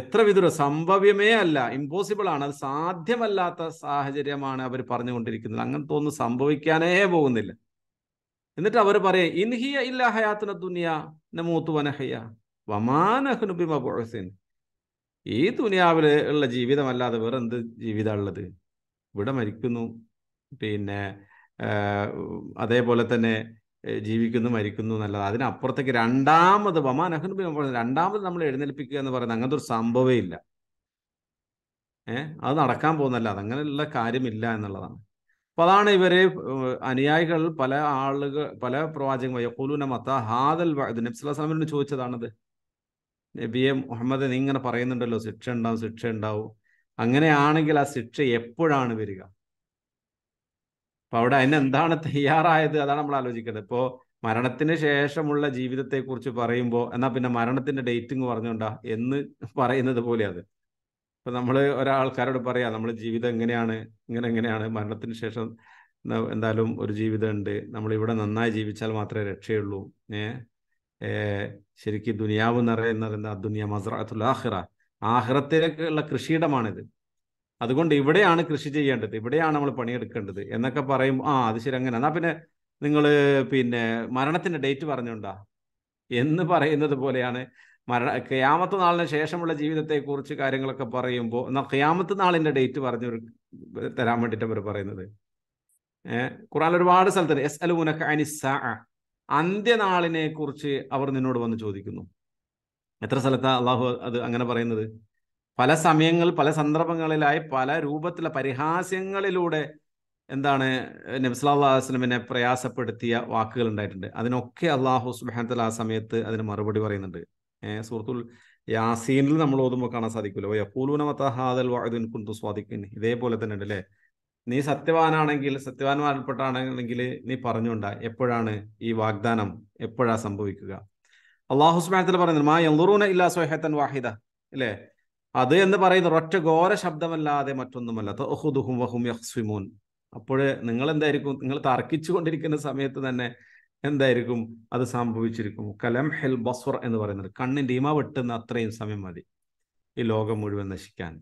എത്ര വിദുര സംഭവ്യമേ അല്ല ഇമ്പോസിബിൾ ആണ് അത് സാധ്യമല്ലാത്ത സാഹചര്യമാണ് അവർ പറഞ്ഞുകൊണ്ടിരിക്കുന്നത് അങ്ങനത്തെ ഒന്നും സംഭവിക്കാനേ പോകുന്നില്ല എന്നിട്ട് അവർ പറയും ഇൻഹിയ ഇല്ല ഹയാത്തിന ദുനിയ നമൂത്തു വനഹയ്യ വമാനഹ്നുബിമ പൊഴസിൻ ഈ ദുനിയാവിൽ ഉള്ള ജീവിതമല്ലാതെ വേറെ എന്ത് ജീവിതമാണ് ഉള്ളത് ഇവിടെ മരിക്കുന്നു പിന്നെ അതേപോലെ തന്നെ ജീവിക്കുന്നു മരിക്കുന്നു എന്നുള്ളത് അതിനപ്പുറത്തേക്ക് രണ്ടാമത് വമാനഹനുബി രണ്ടാമത് നമ്മൾ എഴുന്നേൽപ്പിക്കുക എന്ന് പറയുന്നത് അങ്ങനത്തെ ഒരു സംഭവമേ ഇല്ല ഏ അത് നടക്കാൻ പോകുന്നല്ല അതങ്ങനെയുള്ള കാര്യമില്ല എന്നുള്ളതാണ് അപ്പൊ അതാണ് ഇവരെ അനുയായികൾ പല ആളുകൾ പല പ്രവാചകം യഹൂലൂന മത്ത ഹാദൽ നബ്സുല്ലാസ്ലാമിനോട് ചോദിച്ചതാണത് നബിയെ മുഹമ്മദ് നീ ഇങ്ങനെ പറയുന്നുണ്ടല്ലോ ശിക്ഷ ഉണ്ടാവും ശിക്ഷ ഉണ്ടാവും അങ്ങനെയാണെങ്കിൽ ആ ശിക്ഷ എപ്പോഴാണ് വരിക അപ്പൊ അവിടെ അതിനെന്താണ് തയ്യാറായത് അതാണ് നമ്മൾ ആലോചിക്കുന്നത് ഇപ്പോ മരണത്തിന് ശേഷമുള്ള ജീവിതത്തെ കുറിച്ച് പറയുമ്പോൾ എന്നാ പിന്നെ മരണത്തിന്റെ ഡേറ്റിംഗ് പറഞ്ഞോണ്ടാ എന്ന് പറയുന്നത് പോലെ അത് ഇപ്പൊ നമ്മൾ ഒരാൾക്കാരോട് പറയാം നമ്മൾ ജീവിതം എങ്ങനെയാണ് ഇങ്ങനെ എങ്ങനെയാണ് മരണത്തിന് ശേഷം എന്തായാലും ഒരു ജീവിതമുണ്ട് ഇവിടെ നന്നായി ജീവിച്ചാൽ മാത്രമേ രക്ഷയുള്ളൂ ഏഹ് ശരിക്കും ദുനിയാവ് എന്ന് പറയുന്നത് എന്താ ദുനിയ മസ്രാത്തുൽ ആഹിറ ആഹ്റത്തിലേക്കുള്ള കൃഷിയിടമാണിത് അതുകൊണ്ട് ഇവിടെയാണ് കൃഷി ചെയ്യേണ്ടത് ഇവിടെയാണ് നമ്മൾ പണിയെടുക്കേണ്ടത് എന്നൊക്കെ പറയും ആ അത് ശരി അങ്ങനെ എന്നാ പിന്നെ നിങ്ങൾ പിന്നെ മരണത്തിന്റെ ഡേറ്റ് പറഞ്ഞുണ്ടാ എന്ന് പറയുന്നത് പോലെയാണ് മരണ ക്യാമത്ത് നാളിന് ശേഷമുള്ള ജീവിതത്തെക്കുറിച്ച് കാര്യങ്ങളൊക്കെ പറയുമ്പോൾ എന്നാ ക്യാമത്ത് നാളിന്റെ ഡേറ്റ് പറഞ്ഞു തരാൻ വേണ്ടിയിട്ട് അവർ പറയുന്നത് ഏഹ് ഖുറാൻ ഒരുപാട് സ്ഥലത്ത് എസ് അൽ മുനക്ക അനിസ അന്ത്യനാളിനെ കുറിച്ച് അവർ നിന്നോട് വന്ന് ചോദിക്കുന്നു എത്ര സ്ഥലത്താ അള്ളാഹു അത് അങ്ങനെ പറയുന്നത് പല സമയങ്ങൾ പല സന്ദർഭങ്ങളിലായി പല രൂപത്തിലുള്ള പരിഹാസ്യങ്ങളിലൂടെ എന്താണ് നബ്സലാസ്ലമിനെ പ്രയാസപ്പെടുത്തിയ വാക്കുകൾ ഉണ്ടായിട്ടുണ്ട് അതിനൊക്കെ അള്ളാഹു സുബാനത്തല ആ സമയത്ത് അതിന് മറുപടി പറയുന്നുണ്ട് ഏഹ് സുഹൃത്തു യാസീനിൽ നമ്മൾ ഓതുമ്പോൾ കാണാൻ സാധിക്കുമല്ലോ യഹൂലൂന മത്തഹാദൽ വായുദിൻ ഇതേപോലെ തന്നെ ഉണ്ട് അല്ലേ നീ സത്യവാനാണെങ്കിൽ സത്യവാന്മാരിൽപ്പെട്ടാണെങ്കിൽ നീ പറഞ്ഞുകൊണ്ട എപ്പോഴാണ് ഈ വാഗ്ദാനം എപ്പോഴാ സംഭവിക്കുക അള്ളാഹു സുബാനത്തല പറയുന്നത് മാ യന്ദുറൂന ഇല്ലാ സോഹത്തൻ വാഹിദ അല്ലേ അത് എന്ന് പറയുന്ന ഒറ്റ ഘോര ശബ്ദമല്ലാതെ മറ്റൊന്നുമല്ല തൊഹുദുഹും വഹും യഹ്സ്വിമൂൻ നിങ്ങൾ എന്തായിരിക്കും നിങ്ങൾ തർക്കിച്ചു കൊണ്ടിരിക്കുന്ന സമയത്ത് തന്നെ എന്തായിരിക്കും അത് സംഭവിച്ചിരിക്കും കലം ഹെൽ ബസ്വർ എന്ന് പറയുന്നത് കണ്ണിൻ്റെ ഇമ വെട്ടുന്ന അത്രയും സമയം മതി ഈ ലോകം മുഴുവൻ നശിക്കാൻ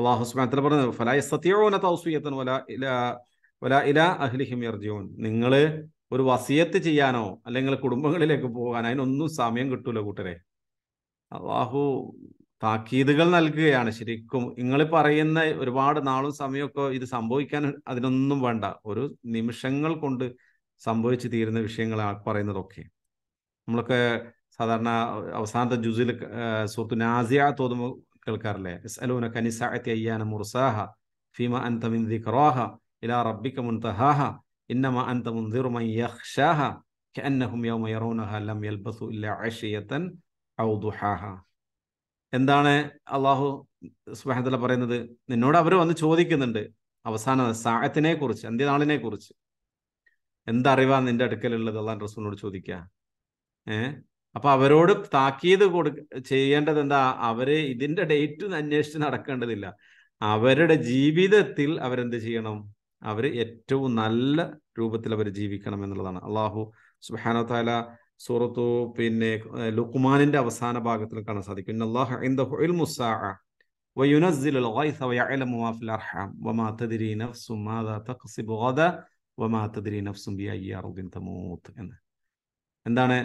അള്ളാഹുസ്മാനത്തിൽ പറഞ്ഞത് ഫലായ സത്യോന തൗസുയത്തൻ വല ഇല വല ഇല അഹ്ലിഹിം യർജിയോൻ നിങ്ങൾ ഒരു വസിയത്ത് ചെയ്യാനോ അല്ലെങ്കിൽ കുടുംബങ്ങളിലേക്ക് പോകാൻ അതിനൊന്നും സമയം കിട്ടൂല കൂട്ടരെ അള്ളാഹു താക്കീതുകൾ നൽകുകയാണ് ശരിക്കും നിങ്ങൾ പറയുന്ന ഒരുപാട് നാളും സമയമൊക്കെ ഇത് സംഭവിക്കാൻ അതിനൊന്നും വേണ്ട ഒരു നിമിഷങ്ങൾ കൊണ്ട് സംഭവിച്ചു തീരുന്ന വിഷയങ്ങളാണ് പറയുന്നതൊക്കെ നമ്മളൊക്കെ സാധാരണ അവസാനത്തെ ജുസിൽ സുഹൃത്തു നാസിയ തോന്നുമ്പോൾ കേൾക്കാറില്ലേ സലൂന കനിസാഹത്തി അയ്യാന മുർസാഹ ഫീമ അന്ത മിന്ദി കറോഹ ഇലാ റബ്ബിക്ക മുൻതഹാഹ ഇന്നമ അന്ത മുന്തിറുമൻ യഹ്ഷാഹ كأنهم يوم يرونها لم يلبثوا إلا عشية أو ضحاها എന്താണ് അള്ളാഹു സുബാഹത്തല പറയുന്നത് നിന്നോട് അവർ വന്ന് ചോദിക്കുന്നുണ്ട് അവസാന സാഹത്തിനെ കുറിച്ച് അന്ത്യനാളിനെ കുറിച്ച് എന്തറിവാ നിന്റെ അടുക്കലുള്ളത് അള്ളാൻ റസൂലിനോട് ചോദിക്ക ഏഹ് അപ്പൊ അവരോട് താക്കീത് കൊടു ചെയ്യേണ്ടത് എന്താ അവര് ഇതിന്റെ ഡേറ്റ് അന്വേഷിച്ച് നടക്കേണ്ടതില്ല അവരുടെ ജീവിതത്തിൽ അവരെന്ത് ചെയ്യണം അവർ ഏറ്റവും നല്ല രൂപത്തിൽ അവർ ജീവിക്കണം എന്നുള്ളതാണ് അള്ളാഹു സുബാനോ താല സൂറത്തു പിന്നെ ലുക്കുമാനിന്റെ അവസാന ഭാഗത്തിൽ കാണാൻ സാധിക്കും എന്ന് എന്താണ്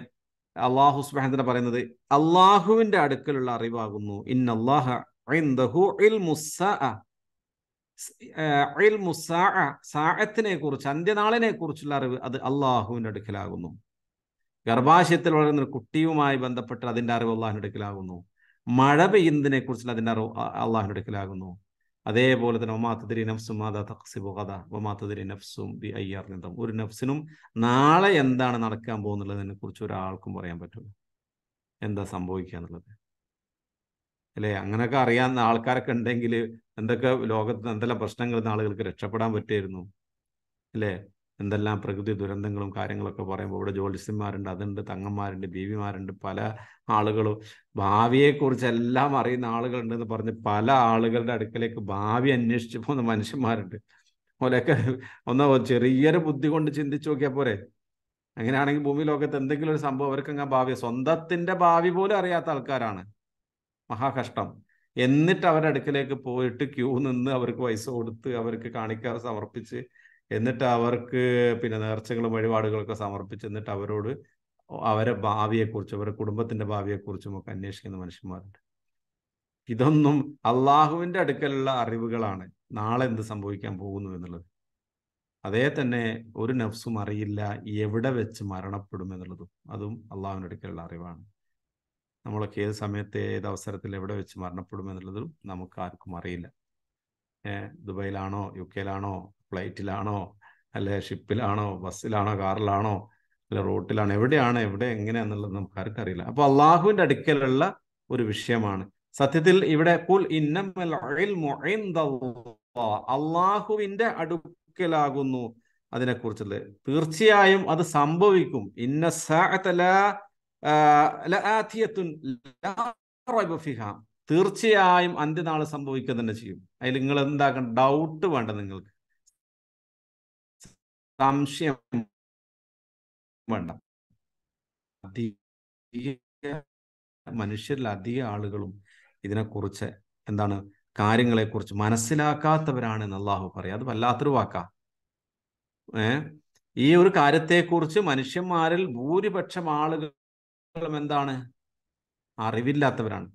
അള്ളാഹു സുബാഹത്തിന് പറയുന്നത് അള്ളാഹുവിന്റെ അടുക്കലുള്ള അറിവാകുന്നു ഇൻ അള്ളാഹുനെ കുറിച്ച് അന്ത്യനാളിനെ കുറിച്ചുള്ള അറിവ് അത് അള്ളാഹുവിന്റെ അടുക്കലാകുന്നു ഗർഭാശയത്തിൽ വളരുന്ന ഒരു കുട്ടിയുമായി ബന്ധപ്പെട്ട് അതിൻ്റെ അറിവ് അള്ളാഹിൻ്റെ അടുക്കലാകുന്നു മഴ പെയ്യുന്നതിനെ കുറിച്ചുള്ള അതിൻ്റെ അറിവ് അള്ളാഹിൻ്റെ അടുക്കലാകുന്നു അതേപോലെ തന്നെ ഒമാത്തതിരി നഫ്സും മാതാ തക്സിബു കഥ ഒമാത്തതിരി നഫ്സും ബി അയ്യാർ നിന്തം ഒരു നഫ്സിനും നാളെ എന്താണ് നടക്കാൻ പോകുന്നുള്ളതിനെ കുറിച്ച് ഒരാൾക്കും പറയാൻ പറ്റില്ല എന്താ സംഭവിക്കുക എന്നുള്ളത് അല്ലേ അങ്ങനെയൊക്കെ അറിയാവുന്ന ആൾക്കാരൊക്കെ ഉണ്ടെങ്കിൽ എന്തൊക്കെ ലോകത്ത് എന്തെല്ലാം പ്രശ്നങ്ങൾ ആളുകൾക്ക് രക്ഷപ്പെടാൻ പറ്റുമായിരുന്നു അല്ലേ എന്തെല്ലാം പ്രകൃതി ദുരന്തങ്ങളും കാര്യങ്ങളൊക്കെ പറയുമ്പോൾ ഇവിടെ ജ്യോത്സ്യന്മാരുണ്ട് അതുണ്ട് തങ്ങന്മാരുണ്ട് ബീവിമാരുണ്ട് പല ആളുകളും ഭാവിയെക്കുറിച്ച് എല്ലാം അറിയുന്ന ആളുകളുണ്ടെന്ന് പറഞ്ഞ് പല ആളുകളുടെ അടുക്കലേക്ക് ഭാവി അന്വേഷിച്ചു പോകുന്ന മനുഷ്യന്മാരുണ്ട് അതുപോലെയൊക്കെ ഒന്ന് ചെറിയൊരു ബുദ്ധി കൊണ്ട് ചിന്തിച്ചു നോക്കിയാൽ പോരെ അങ്ങനെയാണെങ്കിൽ ഭൂമി ലോകത്ത് എന്തെങ്കിലും ഒരു സംഭവം അവർക്ക് അങ്ങനെ ഭാവി സ്വന്തത്തിന്റെ ഭാവി പോലും അറിയാത്ത ആൾക്കാരാണ് മഹാകഷ്ടം എന്നിട്ട് അവരുടെ അടുക്കലേക്ക് പോയിട്ട് ക്യൂ നിന്ന് അവർക്ക് പൈസ കൊടുത്ത് അവർക്ക് കാണിക്കാർ സമർപ്പിച്ച് എന്നിട്ട് അവർക്ക് പിന്നെ നേർച്ചകളും വഴിപാടുകളൊക്കെ സമർപ്പിച്ച് എന്നിട്ട് അവരോട് അവരെ ഭാവിയെക്കുറിച്ചും അവരുടെ കുടുംബത്തിന്റെ ഭാവിയെക്കുറിച്ചും ഒക്കെ അന്വേഷിക്കുന്ന മനുഷ്യന്മാരുണ്ട് ഇതൊന്നും അള്ളാഹുവിന്റെ അടുക്കലുള്ള അറിവുകളാണ് നാളെ എന്ത് സംഭവിക്കാൻ പോകുന്നു എന്നുള്ളത് അതേ തന്നെ ഒരു നഫ്സും അറിയില്ല എവിടെ വെച്ച് മരണപ്പെടും എന്നുള്ളതും അതും അള്ളാഹുവിൻ്റെ അടുക്കലുള്ള അറിവാണ് നമ്മളൊക്കെ ഏത് സമയത്ത് ഏത് അവസരത്തിൽ എവിടെ വെച്ച് മരണപ്പെടും എന്നുള്ളതും നമുക്ക് ആർക്കും അറിയില്ല ദുബൈയിലാണോ യു കെയിലാണോ ഫ്ലൈറ്റിലാണോ അല്ലെ ഷിപ്പിലാണോ ബസ്സിലാണോ കാറിലാണോ അല്ലെ റോട്ടിലാണോ എവിടെയാണ് എവിടെ എങ്ങനെ എന്നുള്ളത് നമുക്ക് ആർക്കും അറിയില്ല അപ്പൊ അള്ളാഹുവിന്റെ അടുക്കലുള്ള ഒരു വിഷയമാണ് സത്യത്തിൽ ഇവിടെ അള്ളാഹുവിന്റെ അടുക്കലാകുന്നു കുറിച്ചുള്ളത് തീർച്ചയായും അത് സംഭവിക്കും ഇന്ന തീർച്ചയായും അന്ത്യനാൾ സംഭവിക്കുക തന്നെ ചെയ്യും അതിൽ നിങ്ങൾ എന്താക്കണം ഡൗട്ട് വേണ്ട നിങ്ങൾക്ക് സംശയം വേണ്ട മനുഷ്യരിൽ അധിക ആളുകളും ഇതിനെക്കുറിച്ച് എന്താണ് കാര്യങ്ങളെക്കുറിച്ച് മനസ്സിലാക്കാത്തവരാണ് എന്ന് അള്ളാഹു പറയാം അത് വല്ലാത്തൊരു വാക്കാ ഏ ഈ ഒരു കാര്യത്തെക്കുറിച്ച് മനുഷ്യന്മാരിൽ ഭൂരിപക്ഷം ആളുകളും എന്താണ് അറിവില്ലാത്തവരാണ്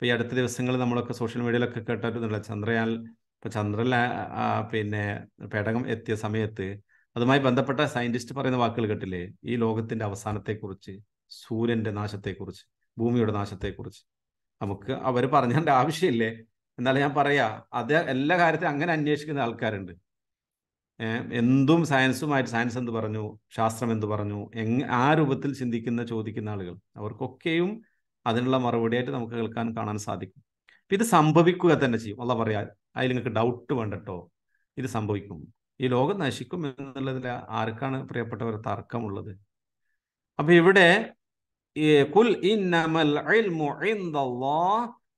ഇപ്പൊ ഈ അടുത്ത ദിവസങ്ങൾ നമ്മളൊക്കെ സോഷ്യൽ മീഡിയയിലൊക്കെ കേട്ടിട്ടുണ്ടല്ലോ ചന്ദ്രയാൻ ഇപ്പൊ ചന്ദ്ര പിന്നെ പേടകം എത്തിയ സമയത്ത് അതുമായി ബന്ധപ്പെട്ട സയന്റിസ്റ്റ് പറയുന്ന വാക്കുകൾ കേട്ടില്ലേ ഈ ലോകത്തിന്റെ അവസാനത്തെക്കുറിച്ച് സൂര്യന്റെ നാശത്തെക്കുറിച്ച് ഭൂമിയുടെ നാശത്തെക്കുറിച്ച് നമുക്ക് അവർ പറഞ്ഞതിൻ്റെ ആവശ്യമില്ലേ എന്നാലും ഞാൻ പറയാ അത് എല്ലാ കാര്യത്തിലും അങ്ങനെ അന്വേഷിക്കുന്ന ആൾക്കാരുണ്ട് എന്തും സയൻസുമായിട്ട് സയൻസ് എന്ത് പറഞ്ഞു ശാസ്ത്രം എന്ത് പറഞ്ഞു എങ് ആ രൂപത്തിൽ ചിന്തിക്കുന്ന ചോദിക്കുന്ന ആളുകൾ അവർക്കൊക്കെയും അതിനുള്ള മറുപടിയായിട്ട് നമുക്ക് കേൾക്കാൻ കാണാൻ സാധിക്കും ഇത് സംഭവിക്കുക തന്നെ ചെയ്യും അല്ല പറയാ അതിൽ നിങ്ങൾക്ക് ഡൗട്ട് വേണ്ടട്ടോ ഇത് സംഭവിക്കും ഈ ലോകം നശിക്കും എന്നുള്ളതിൽ ആർക്കാണ് പ്രിയപ്പെട്ടവർ തർക്കമുള്ളത് അപ്പൊ ഇവിടെ ഇന്നമൽ ഇൽമു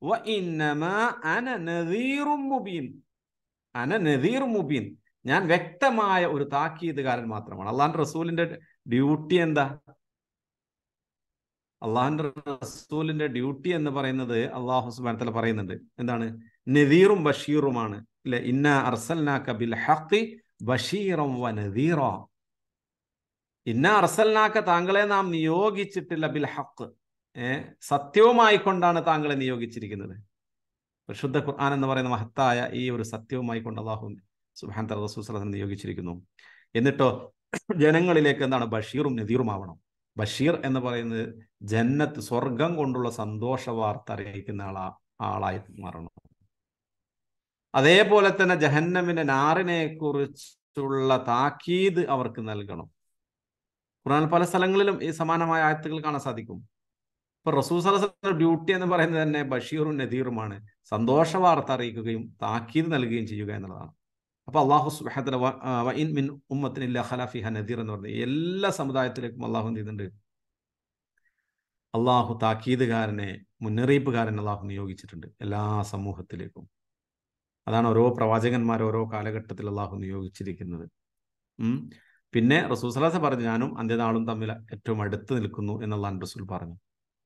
വ അന മുബീൻ അന മുബീൻ ഞാൻ വ്യക്തമായ ഒരു താക്കീതുകാരൻ മാത്രമാണ് അള്ളാഹാൻ റസൂലിന്റെ ഡ്യൂട്ടി എന്താ അള്ളാഹുന്റെ റസൂലിന്റെ ഡ്യൂട്ടി എന്ന് പറയുന്നത് അള്ളാഹു സുബാനത്തല പറയുന്നുണ്ട് എന്താണ് നദീറും ബഷീറുമാണ് അല്ലെ ഇന്ന അർസൽനാക്ക ബിൽ ഹഖി ബഷീറം വ നദീറ ഇന്ന അർസൽനാക്ക താങ്കളെ നാം നിയോഗിച്ചിട്ടില്ല ബിൽ ഹക്ക് ഏർ സത്യവുമായി കൊണ്ടാണ് താങ്കളെ നിയോഗിച്ചിരിക്കുന്നത് പരിശുദ്ധ ഖുർആൻ എന്ന് പറയുന്ന മഹത്തായ ഈ ഒരു സത്യവുമായി കൊണ്ട് അള്ളാഹു സുബാൻ തല റസൂൽ നിയോഗിച്ചിരിക്കുന്നു എന്നിട്ടോ ജനങ്ങളിലേക്ക് എന്താണ് ബഷീറും നദീറുമാവണം ബഷീർ എന്ന് പറയുന്നത് ജന്നത്ത് സ്വർഗം കൊണ്ടുള്ള സന്തോഷ വാർത്ത അറിയിക്കുന്ന ആളാ ആളായി മാറണം അതേപോലെ തന്നെ ജഹന്നമിന്റെ നാറിനെ കുറിച്ചുള്ള താക്കീത് അവർക്ക് നൽകണം ഖുർആൻ പല സ്ഥലങ്ങളിലും ഈ സമാനമായ ആയത്തുകൾ കാണാൻ സാധിക്കും ഇപ്പൊ റസൂസലസന്റെ ഡ്യൂട്ടി എന്ന് പറയുന്നത് തന്നെ ബഷീറും നദീറുമാണ് സന്തോഷ വാർത്ത അറിയിക്കുകയും താക്കീത് നൽകുകയും ചെയ്യുക എന്നുള്ളതാണ് അപ്പോൾ അള്ളാഹു സുബാദല മിൻ ഉമ്മത്തിന് ഇല്ല ഖലാഫിഹ ഹനദീർ എന്ന് പറഞ്ഞ എല്ലാ സമുദായത്തിലേക്കും അള്ളാഹു എന്ത് ചെയ്യുന്നുണ്ട് അള്ളാഹു താക്കീതുകാരനെ മുന്നറിയിപ്പുകാരൻ അള്ളാഹു നിയോഗിച്ചിട്ടുണ്ട് എല്ലാ സമൂഹത്തിലേക്കും അതാണ് ഓരോ പ്രവാചകന്മാർ ഓരോ കാലഘട്ടത്തിൽ അള്ളാഹു നിയോഗിച്ചിരിക്കുന്നത് പിന്നെ റസൂസലാസ പറഞ്ഞു ഞാനും അന്ത്യനാളും തമ്മിൽ ഏറ്റവും അടുത്ത് നിൽക്കുന്നു എന്ന് അള്ളാൻ റസൂൽ പറഞ്ഞു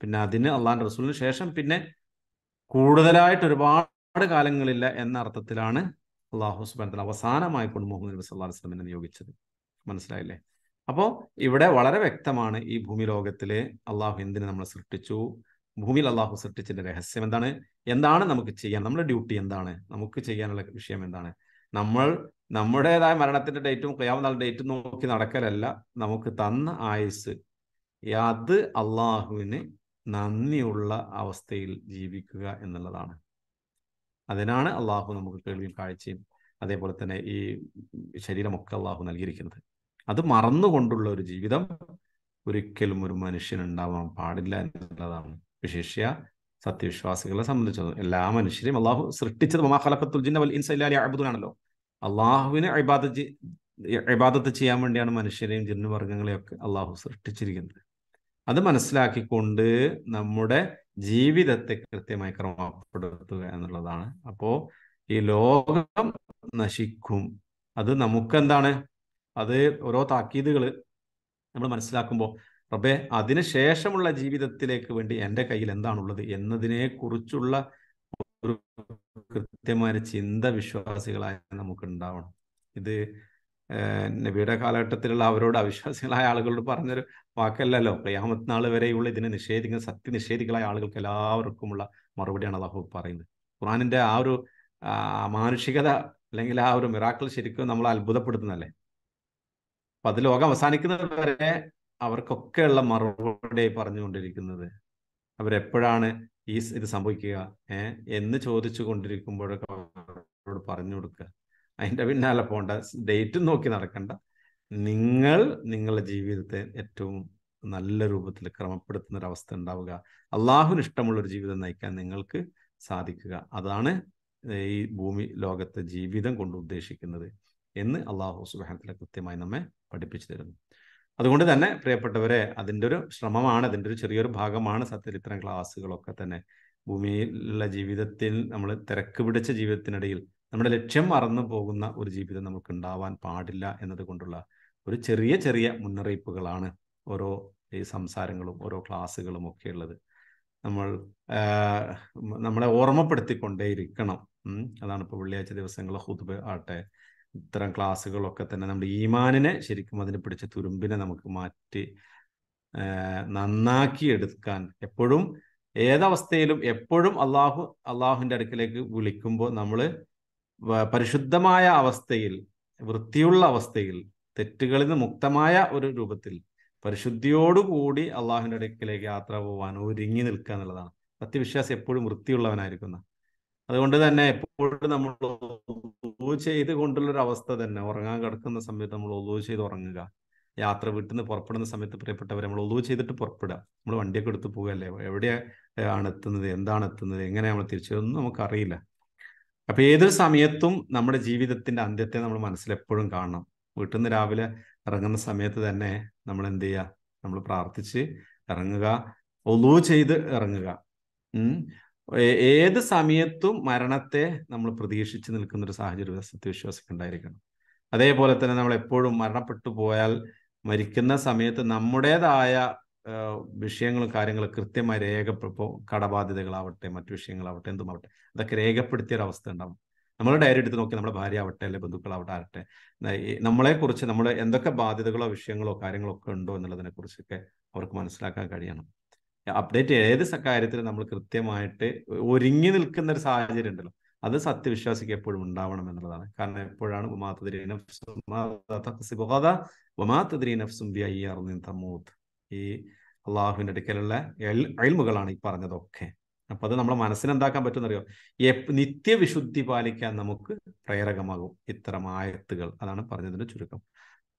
പിന്നെ അതിന് അള്ളാൻ റസൂലിന് ശേഷം പിന്നെ കൂടുതലായിട്ട് ഒരുപാട് കാലങ്ങളില്ല എന്ന അർത്ഥത്തിലാണ് അള്ളാഹു സുബാൻ അവസാനമായി കൊണ്ട് മുഹമ്മദ് നബി സല്ലാ വസ്ലമിനെ നിയോഗിച്ചത് മനസ്സിലായില്ലേ അപ്പോൾ ഇവിടെ വളരെ വ്യക്തമാണ് ഈ ഭൂമി ലോകത്തിലെ അള്ളാഹു എന്തിനെ നമ്മൾ സൃഷ്ടിച്ചു ഭൂമിയിൽ അള്ളാഹു സൃഷ്ടിച്ചതിൻ്റെ രഹസ്യം എന്താണ് എന്താണ് നമുക്ക് ചെയ്യാൻ നമ്മുടെ ഡ്യൂട്ടി എന്താണ് നമുക്ക് ചെയ്യാനുള്ള വിഷയം എന്താണ് നമ്മൾ നമ്മുടേതായ മരണത്തിന്റെ ഡേറ്റും കയ്യാവുന്ന ഡേറ്റും നോക്കി നടക്കലല്ല നമുക്ക് തന്ന ആയുസ് അത് അള്ളാഹുവിന് നന്ദിയുള്ള അവസ്ഥയിൽ ജീവിക്കുക എന്നുള്ളതാണ് അതിനാണ് അള്ളാഹു നമുക്ക് കേൾവിയും കാഴ്ചയും അതേപോലെ തന്നെ ഈ ശരീരമൊക്കെ അള്ളാഹു നൽകിയിരിക്കുന്നത് അത് മറന്നുകൊണ്ടുള്ള ഒരു ജീവിതം ഒരിക്കലും ഒരു മനുഷ്യൻ ഉണ്ടാവാൻ പാടില്ല എന്നുള്ളതാണ് വിശേഷ്യ സത്യവിശ്വാസികളെ സംബന്ധിച്ചത് എല്ലാ മനുഷ്യരെയും അള്ളാഹു സൃഷ്ടിച്ചത് മഹാഖലഫത്തുൽ ജിന്ന വൽ ഇൻസ അള്ളാഹുവിന് ഇബാദത്ത് ചെയ്യാൻ വേണ്ടിയാണ് മനുഷ്യരെയും ജിന്നുവർഗങ്ങളെയൊക്കെ അള്ളാഹു സൃഷ്ടിച്ചിരിക്കുന്നത് അത് മനസ്സിലാക്കിക്കൊണ്ട് നമ്മുടെ ജീവിതത്തെ കൃത്യമായി ക്രമപ്പെടുത്തുക എന്നുള്ളതാണ് അപ്പോ ഈ ലോകം നശിക്കും അത് നമുക്കെന്താണ് അത് ഓരോ താക്കീതുകൾ നമ്മൾ മനസ്സിലാക്കുമ്പോൾ റബ്ബെ അതിനുശേഷമുള്ള ജീവിതത്തിലേക്ക് വേണ്ടി എൻ്റെ കയ്യിൽ എന്താണുള്ളത് എന്നതിനെ കുറിച്ചുള്ള ഒരു കൃത്യമായ ചിന്ത വിശ്വാസികളായ നമുക്ക് ഉണ്ടാവണം ഇത് നബിയുടെ കാലഘട്ടത്തിലുള്ള അവരോട് അവിശ്വാസികളായ ആളുകളോട് പറഞ്ഞൊരു വാക്കല്ലല്ലോ പ്രയാമത്ത് നാൾ വരെയുള്ള ഇതിനെ നിഷേധിക്കുന്ന സത്യ നിഷേധികളായ ആളുകൾക്ക് എല്ലാവർക്കുമുള്ള മറുപടിയാണ് അള്ളാഹു പറയുന്നത് ഖുറാനിന്റെ ആ ഒരു മാനുഷികത അല്ലെങ്കിൽ ആ ഒരു മിറാക്കിൾ ശരിക്കും നമ്മൾ അത്ഭുതപ്പെടുത്തുന്നല്ലേ അപ്പൊ അത് ലോകം അവസാനിക്കുന്നവരെ വരെ അവർക്കൊക്കെയുള്ള മറുപടി പറഞ്ഞുകൊണ്ടിരിക്കുന്നത് അവരെപ്പോഴാണ് ഈ ഇത് സംഭവിക്കുക ഏഹ് എന്ന് ചോദിച്ചു കൊണ്ടിരിക്കുമ്പോഴൊക്കെ അവരോട് പറഞ്ഞു കൊടുക്കുക അതിൻ്റെ പിന്നാലെ പോകേണ്ട ഡേറ്റും നോക്കി നടക്കണ്ട നിങ്ങൾ നിങ്ങളുടെ ജീവിതത്തെ ഏറ്റവും നല്ല രൂപത്തിൽ ക്രമപ്പെടുത്തുന്ന ഒരു അവസ്ഥ ഉണ്ടാവുക അള്ളാഹുവിന് ഇഷ്ടമുള്ള ഒരു ജീവിതം നയിക്കാൻ നിങ്ങൾക്ക് സാധിക്കുക അതാണ് ഈ ഭൂമി ലോകത്തെ ജീവിതം കൊണ്ട് ഉദ്ദേശിക്കുന്നത് എന്ന് അള്ളാഹു സുബാനത്തിലെ കൃത്യമായി നമ്മെ പഠിപ്പിച്ചു തരുന്നു അതുകൊണ്ട് തന്നെ പ്രിയപ്പെട്ടവരെ അതിൻ്റെ ഒരു ശ്രമമാണ് അതിൻ്റെ ഒരു ചെറിയൊരു ഭാഗമാണ് സത്യത്തിൽ ഇത്തരം ക്ലാസ്സുകളൊക്കെ തന്നെ ഭൂമിയിലുള്ള ജീവിതത്തിൽ നമ്മൾ തിരക്ക് പിടിച്ച ജീവിതത്തിനിടയിൽ നമ്മുടെ ലക്ഷ്യം മറന്നു പോകുന്ന ഒരു ജീവിതം നമുക്ക് ഉണ്ടാവാൻ പാടില്ല എന്നതുകൊണ്ടുള്ള ഒരു ചെറിയ ചെറിയ മുന്നറിയിപ്പുകളാണ് ഓരോ ഈ സംസാരങ്ങളും ഓരോ ക്ലാസ്സുകളും ഒക്കെ ഉള്ളത് നമ്മൾ നമ്മളെ ഓർമ്മപ്പെടുത്തിക്കൊണ്ടേയിരിക്കണം അതാണ് ഇപ്പോൾ വെള്ളിയാഴ്ച ദിവസങ്ങളെ ഹുതുബ് ആട്ടെ ഇത്തരം ക്ലാസ്സുകളൊക്കെ തന്നെ നമ്മുടെ ഈമാനിനെ ശരിക്കും അതിനെ പിടിച്ച തുരുമ്പിനെ നമുക്ക് മാറ്റി നന്നാക്കി എടുക്കാൻ എപ്പോഴും ഏതവസ്ഥയിലും എപ്പോഴും അള്ളാഹു അള്ളാഹുവിൻ്റെ അടുക്കിലേക്ക് വിളിക്കുമ്പോൾ നമ്മൾ പരിശുദ്ധമായ അവസ്ഥയിൽ വൃത്തിയുള്ള അവസ്ഥയിൽ തെറ്റുകളിൽ നിന്ന് മുക്തമായ ഒരു രൂപത്തിൽ പരിശുദ്ധിയോടുകൂടി അള്ളാഹുവിൻ്റെ അടുക്കിലേക്ക് യാത്ര പോവാൻ ഒരുങ്ങി നിൽക്കുക എന്നുള്ളതാണ് സത്യവിശ്വാസം എപ്പോഴും വൃത്തിയുള്ളവനായിരിക്കുന്ന അതുകൊണ്ട് തന്നെ എപ്പോഴും നമ്മൾ ചെയ്ത് കൊണ്ടുള്ളൊരു അവസ്ഥ തന്നെ ഉറങ്ങാൻ കിടക്കുന്ന സമയത്ത് നമ്മൾ ഒതു ചെയ്ത് ഉറങ്ങുക യാത്ര വീട്ടിൽ നിന്ന് പുറപ്പെടുന്ന സമയത്ത് പ്രിയപ്പെട്ടവർ നമ്മൾ ഒതു ചെയ്തിട്ട് പുറപ്പെടുക നമ്മൾ വണ്ടിയൊക്കെ എടുത്ത് പോകുകയല്ലേ എവിടെയാണ് എത്തുന്നത് എന്താണ് എത്തുന്നത് എങ്ങനെയാണ് നമ്മൾ തിരിച്ചു നമുക്കറിയില്ല അപ്പൊ ഏതൊരു സമയത്തും നമ്മുടെ ജീവിതത്തിന്റെ അന്ത്യത്തെ നമ്മൾ മനസ്സിൽ എപ്പോഴും കാണണം വീട്ടിൽ നിന്ന് രാവിലെ ഇറങ്ങുന്ന സമയത്ത് തന്നെ നമ്മൾ എന്ത് ചെയ്യുക നമ്മൾ പ്രാർത്ഥിച്ച് ഇറങ്ങുക ഒലു ചെയ്ത് ഇറങ്ങുക ഏത് സമയത്തും മരണത്തെ നമ്മൾ പ്രതീക്ഷിച്ച് നിൽക്കുന്ന ഒരു സാഹചര്യം സത്യവിശ്വാസം ഉണ്ടായിരിക്കണം അതേപോലെ തന്നെ നമ്മൾ എപ്പോഴും മരണപ്പെട്ടു പോയാൽ മരിക്കുന്ന സമയത്ത് നമ്മുടേതായ വിഷയങ്ങളും കാര്യങ്ങളും കൃത്യമായി രേഖപ്പെടുമ്പോൾ കടബാധ്യതകളാവട്ടെ മറ്റു വിഷയങ്ങളാവട്ടെ എന്തുമാവട്ടെ അതൊക്കെ രേഖപ്പെടുത്തിയ ഒരു അവസ്ഥ ഉണ്ടാവും നമ്മൾ ഡയറി എടുത്ത് നോക്കി നമ്മുടെ ഭാര്യ ആവട്ടെ അല്ലെ ബന്ധുക്കളാവട്ടെ ആവട്ടെ കുറിച്ച് നമ്മൾ എന്തൊക്കെ ബാധ്യതകളോ വിഷയങ്ങളോ കാര്യങ്ങളോ ഒക്കെ ഉണ്ടോ എന്നുള്ളതിനെ കുറിച്ചൊക്കെ അവർക്ക് മനസ്സിലാക്കാൻ കഴിയണം അപ്ഡേറ്റ് ഏത് കാര്യത്തിൽ നമ്മൾ കൃത്യമായിട്ട് ഒരുങ്ങി നിൽക്കുന്ന ഒരു സാഹചര്യം ഉണ്ടല്ലോ അത് സത്യവിശ്വാസിക്ക് എപ്പോഴും ഉണ്ടാവണം എന്നുള്ളതാണ് കാരണം എപ്പോഴാണ് ഒമാത്തതിരി നഫ്സും ഒമാത്തതിരി നഫ്സും തമൂത്ത് ഈ അള്ളാഹുവിൻ്റെ അടുക്കലുള്ള അയൽമുകളാണ് ഈ പറഞ്ഞതൊക്കെ അപ്പൊ അത് നമ്മളെ മനസ്സിനെന്താക്കാൻ എന്താക്കാൻ പറ്റുമെന്നറിയോ നിത്യവിശുദ്ധി പാലിക്കാൻ നമുക്ക് പ്രേരകമാകും ഇത്തരം ആയത്തുകൾ അതാണ് പറഞ്ഞതിന്റെ ചുരുക്കം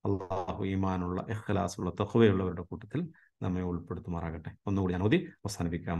അള്ളാഹു ഈമാനുള്ള ഇഖ്ലാസുള്ള തഹുവയുള്ളവരുടെ കൂട്ടത്തിൽ നമ്മെ ഉൾപ്പെടുത്തുമാറാകട്ടെ ഒന്നുകൂടി ഞാൻ ഓതി അവസാനിപ്പിക്കാം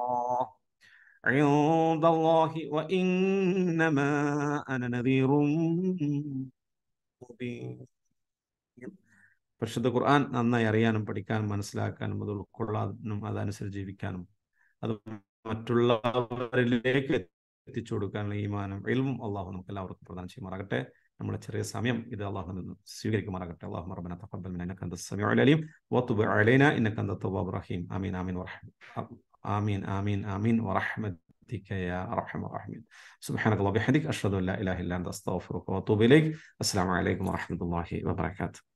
عند الله وإنما أنا نذير പരിശുദ്ധ ഖുർആൻ നന്നായി അറിയാനും പഠിക്കാനും മനസ്സിലാക്കാനും അത് ഉൾക്കൊള്ളാനും അതനുസരിച്ച് ജീവിക്കാനും അത് മറ്റുള്ളവരിലേക്ക് എത്തിച്ചു കൊടുക്കാനുള്ള ഈമാനും എൽവും അള്ളാഹു നമുക്ക് എല്ലാവർക്കും പ്രദാനം ചെയ്യുമാറാകട്ടെ നമ്മുടെ ചെറിയ സമയം ഇത് അള്ളാഹു നിന്ന് സ്വീകരിക്കുമാറാകട്ടെ അള്ളാഹു റബ്ബന തഖബ്ബൽ മിനാ ഇന്നക അലീം വതുബ് അലൈനാ ഇന്നക അലീം ആമീൻ ആമീൻ آمين آمين آمين ورحمتك يا أرحم الراحمين سبحانك اللهم وبحمدك أشهد أن لا إله إلا أنت أستغفرك وأتوب إليك السلام عليكم ورحمة الله وبركاته